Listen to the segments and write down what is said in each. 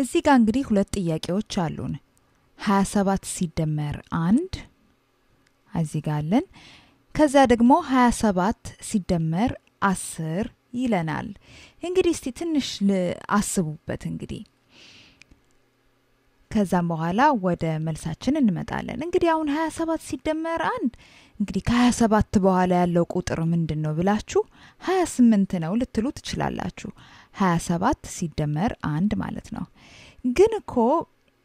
እዚህ ጋር እንግዲህ ሁለት ጥያቄዎች አሉን። 27 ሲደመር አንድ እዚህ ጋር አለን። ከዚያ ደግሞ 27 ሲደመር አስር ይለናል። እንግዲህ እስቲ ትንሽ አስቡበት እንግዲህ ከዛም በኋላ ወደ መልሳችን እንመጣለን። እንግዲህ አሁን 27 ሲደመር አንድ እንግዲህ ከሀያ ሰባት በኋላ ያለው ቁጥር ምንድን ነው ብላችሁ ሀያ ስምንት ነው ልትሉ ትችላላችሁ። ሀያ ሰባት ሲደመር አንድ ማለት ነው። ግን እኮ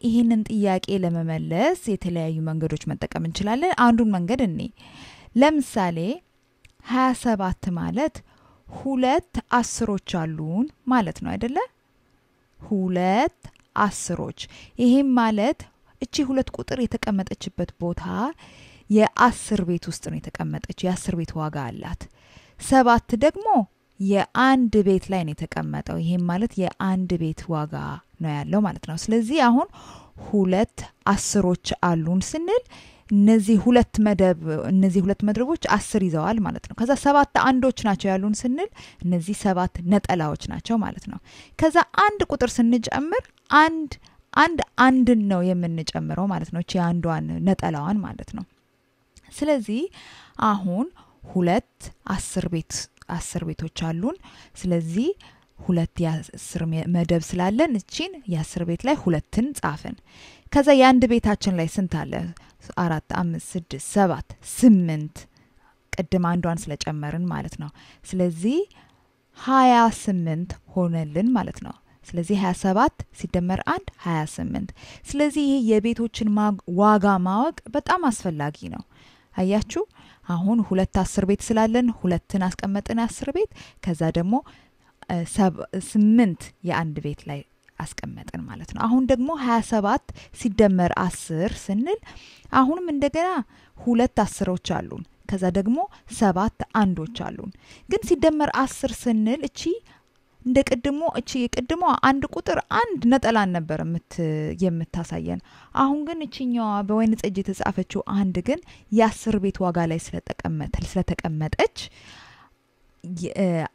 ይህንን ጥያቄ ለመመለስ የተለያዩ መንገዶች መጠቀም እንችላለን። አንዱን መንገድ እኔ ለምሳሌ ሀያ ሰባት ማለት ሁለት አስሮች አሉን ማለት ነው አይደለ? ሁለት አስሮች። ይህም ማለት እቺ ሁለት ቁጥር የተቀመጠችበት ቦታ የአስር ቤት ውስጥ ነው የተቀመጠች። የአስር ቤት ዋጋ አላት። ሰባት ደግሞ የአንድ ቤት ላይ ነው የተቀመጠው። ይህም ማለት የአንድ ቤት ዋጋ ነው ያለው ማለት ነው። ስለዚህ አሁን ሁለት አስሮች አሉን ስንል እነዚህ ሁለት መደብ እነዚህ ሁለት መድረቦች አስር ይዘዋል ማለት ነው። ከዛ ሰባት አንዶች ናቸው ያሉን ስንል እነዚህ ሰባት ነጠላዎች ናቸው ማለት ነው። ከዛ አንድ ቁጥር ስንጨምር አንድ አንድ አንድን ነው የምንጨምረው ማለት ነው። እቺ አንዷን ነጠላዋን ማለት ነው። ስለዚህ አሁን ሁለት አስር ቤት አስር ቤቶች አሉን። ስለዚህ ሁለት የአስር መደብ ስላለን እቺን የአስር ቤት ላይ ሁለትን ጻፍን። ከዛ የአንድ ቤታችን ላይ ስንት አለ? አራት፣ አምስት፣ ስድስት፣ ሰባት፣ ስምንት ቅድም አንዷን ስለጨመርን ማለት ነው። ስለዚህ ሀያ ስምንት ሆነልን ማለት ነው። ስለዚህ ሰባት ሲደመር አንድ ስምንት። ስለዚህ ይህ የቤቶችን ዋጋ ማወቅ በጣም አስፈላጊ ነው። አያችሁ አሁን ሁለት አስር ቤት ስላለን ሁለትን አስቀመጥን አስር ቤት ከዛ ደግሞ ስምንት የአንድ ቤት ላይ አስቀመጥን ማለት ነው። አሁን ደግሞ ሰባት ሲደመር አስር ስንል አሁንም እንደገና ሁለት አስሮች አሉን። ከዛ ደግሞ ሰባት አንዶች አሉን። ግን ሲደመር አስር ስንል እቺ እንደ ቅድሞ እቺ ቅድሟ አንድ ቁጥር አንድ ነጠላን ነበር የምታሳየን። አሁን ግን እችኛዋ በወይን ጠጅ የተጻፈችው አንድ ግን የአስር ቤት ዋጋ ላይ ስለተቀመጠች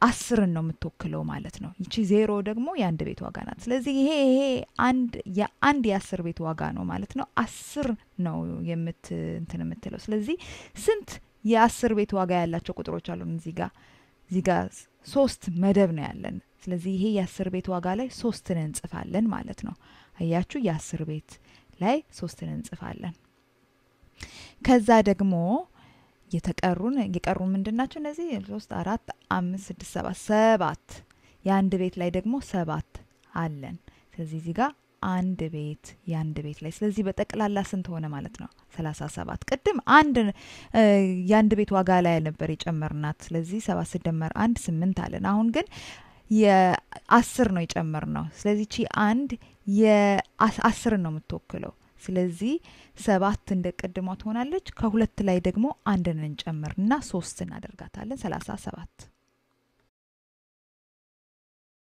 አስርን ነው የምትወክለው ማለት ነው። ይቺ ዜሮ ደግሞ የአንድ ቤት ዋጋ ናት። ስለዚህ ይሄ ይሄ አንድ የአንድ የአስር ቤት ዋጋ ነው ማለት ነው። አስር ነው የምት እንትን የምትለው። ስለዚህ ስንት የአስር ቤት ዋጋ ያላቸው ቁጥሮች አሉን እዚህ ጋር እዚህ ጋር ሶስት መደብ ነው ያለን። ስለዚህ ይሄ የአስር ቤት ዋጋ ላይ ሶስትን እንጽፋለን ማለት ነው። አያችሁ የአስር ቤት ላይ ሶስትን እንጽፋለን። ከዛ ደግሞ የተቀሩን የቀሩ ምንድን ናቸው? እነዚህ ሶስት፣ አራት፣ አምስት፣ ስድስት፣ ሰባት ሰባት የአንድ ቤት ላይ ደግሞ ሰባት አለን። ስለዚህ እዚህ ጋር አንድ ቤት የአንድ ቤት ላይ ስለዚህ በጠቅላላ ስንት ሆነ ማለት ነው ሰላሳ ሰባት ቅድም አንድ የአንድ ቤት ዋጋ ላይ ነበር የጨመርናት ስለዚህ ሰባት ስደመር አንድ ስምንት አለን አሁን ግን የአስር ነው የጨመር ነው ስለዚህ ቺ አንድ የአስርን ነው የምትወክለው ስለዚህ ሰባት እንደ ቅድሟ ትሆናለች ከሁለት ላይ ደግሞ አንድን እንጨምርና ሶስት እናደርጋታለን ሰላሳ ሰባት